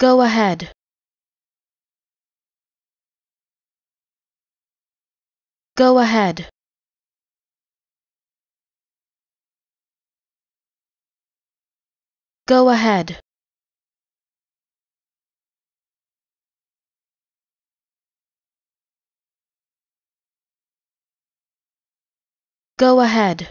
Go ahead. Go ahead. Go ahead. Go ahead.